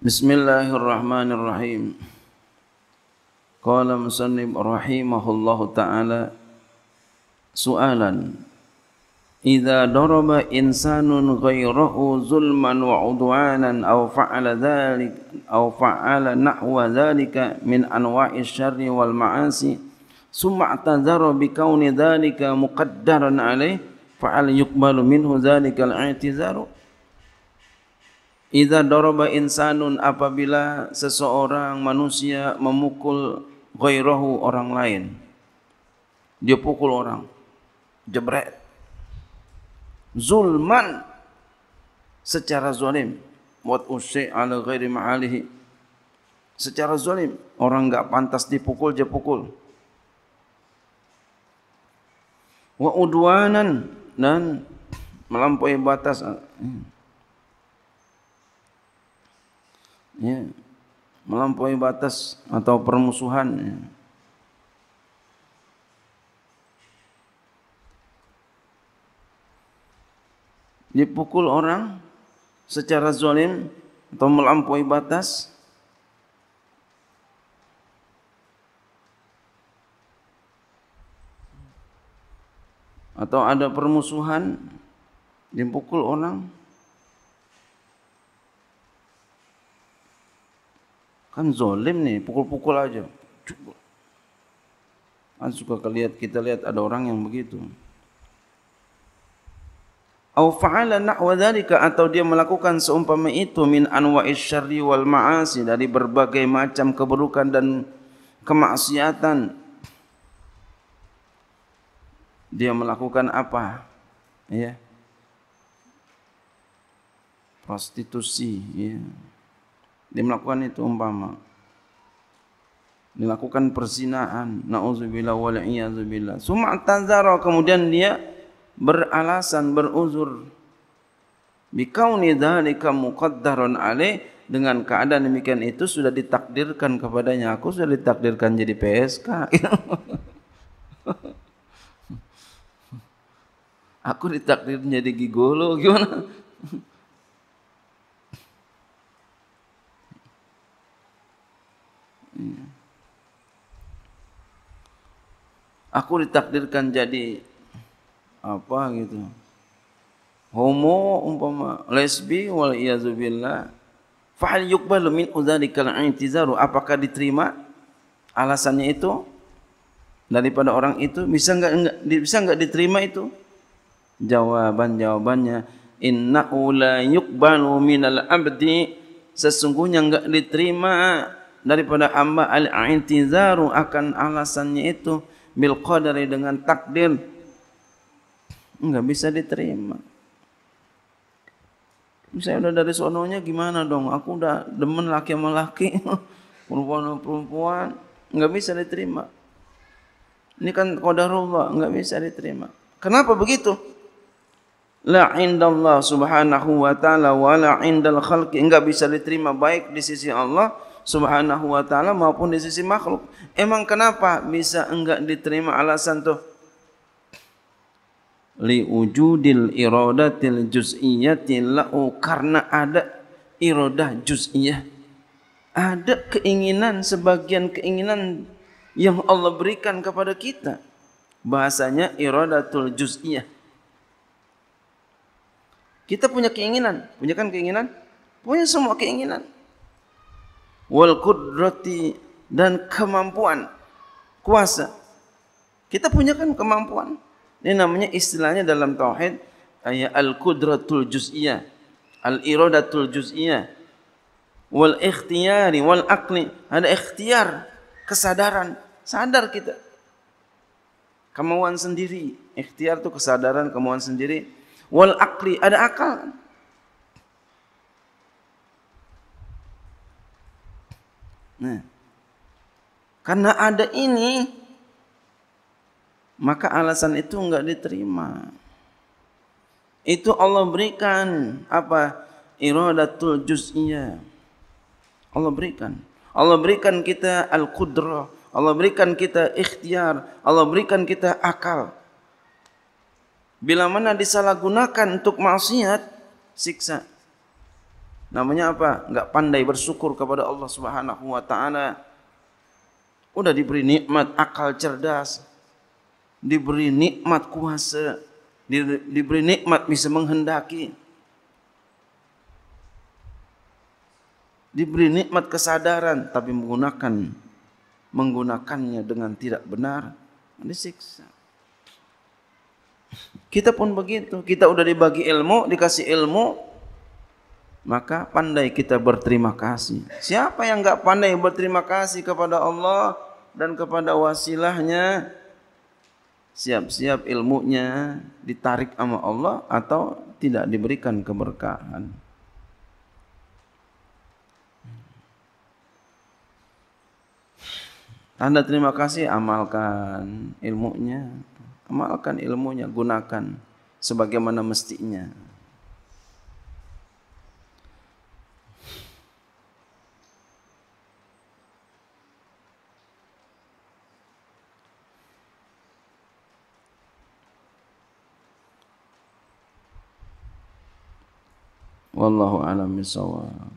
بسم الله الرحمن الرحيم قال مسنب رحمه الله تعالى سؤالا إذا ضرب إنسان غيره ظلما وعدوانا أو فعل ذلك أو فعل نحو ذلك من أنواع الشر والمعاصي ثم اعتذر بكون ذلك مقدرا عليه فهل يقبل منه ذلك الاعتذار Iza daraba insanun apabila seseorang manusia memukul ghairahu orang lain. Dia pukul orang. Jebret. Zulman secara zalim. Wat usyai ala ghairi ma'alihi. Secara zalim. Orang enggak pantas dipukul, dia pukul. Wa udwanan dan melampaui batas. ya, melampaui batas atau permusuhan. Ya. Dipukul orang secara zalim atau melampaui batas atau ada permusuhan dipukul orang Kan zolim nih, pukul-pukul aja. Kan suka kelihat kita lihat ada orang yang begitu. Au fa'ala nahwa dzalika atau dia melakukan seumpama itu min anwa'is syarri wal ma'asi dari berbagai macam keburukan dan kemaksiatan. Dia melakukan apa? Ya. Prostitusi, ya dia melakukan itu umpama melakukan perzinaan naudzubillah wal iazubillah summa tanzara kemudian dia beralasan beruzur bikauni dzalika muqaddaron alaih dengan keadaan demikian itu sudah ditakdirkan kepadanya aku sudah ditakdirkan jadi PSK aku ditakdirkan jadi gigolo gimana Aku ditakdirkan jadi apa gitu. Homo umpama lesbi wal iazubillah. Fahal yukbalu min udhalikal intizaru. Apakah diterima alasannya itu daripada orang itu? Bisa enggak, enggak bisa enggak diterima itu? Jawaban jawabannya innahu la yukbalu min abdi sesungguhnya enggak diterima daripada hamba al-intizaru akan alasannya itu bil qadari dengan takdir enggak bisa diterima saya udah dari sononya gimana dong aku udah demen laki sama laki perempuan sama perempuan enggak bisa diterima ini kan qadarullah enggak bisa diterima kenapa begitu la indallah subhanahu wa taala wa la indal khalqi enggak bisa diterima baik di sisi Allah subhanahu wa ta'ala maupun di sisi makhluk. Emang kenapa bisa enggak diterima alasan itu? Li wujudil iradatil juz'iyyati la'u karena ada iradah juz'iyyah. Ada keinginan, sebagian keinginan yang Allah berikan kepada kita. Bahasanya iradatul juz'iyyah. Kita punya keinginan. Punya kan keinginan? Punya semua keinginan wal qudrati dan kemampuan kuasa. Kita punya kan kemampuan. Ini namanya istilahnya dalam tauhid ayat al qudratul juz'iyah, al iradatul juz'iyah, wal ikhtiyari wal aqli. Ada ikhtiar, kesadaran, sadar kita. Kemauan sendiri, ikhtiar itu kesadaran, kemauan sendiri. Wal aqli, ada akal. Kan? Nah. Karena ada ini maka alasan itu enggak diterima. Itu Allah berikan apa? Iradatul juz'iyah. Allah berikan. Allah berikan kita al-qudrah. Allah berikan kita ikhtiar. Allah berikan kita akal. Bila mana disalahgunakan untuk maksiat, siksa. Namanya apa? Enggak pandai bersyukur kepada Allah Subhanahu wa taala. Udah diberi nikmat akal cerdas, diberi nikmat kuasa, diberi nikmat bisa menghendaki. Diberi nikmat kesadaran tapi menggunakan menggunakannya dengan tidak benar, disiksa. Kita pun begitu, kita udah dibagi ilmu, dikasih ilmu, maka pandai kita berterima kasih. Siapa yang enggak pandai berterima kasih kepada Allah dan kepada wasilahnya, siap-siap ilmunya ditarik sama Allah atau tidak diberikan keberkahan. Tanda terima kasih amalkan ilmunya, amalkan ilmunya, gunakan sebagaimana mestinya. والله أعلم بالصواب